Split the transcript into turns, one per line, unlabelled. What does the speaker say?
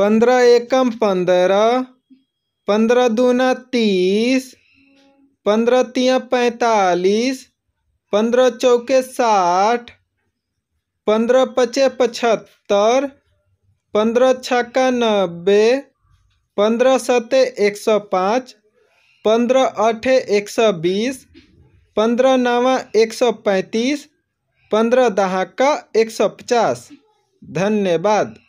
पंद्रह एकम पंद्रह पंद्रह दूना तीस पंद्रह तिया पैंतालीस पंद्रह चौके साठ पंद्रह पचे पचहत्तर पंद्रह छक्का नब्बे पंद्रह सते एक सौ पाँच पंद्रह अठे एक सौ बीस पंद्रह नवा एक सौ पैंतीस पंद्रह दहाका एक सौ पचास धन्यवाद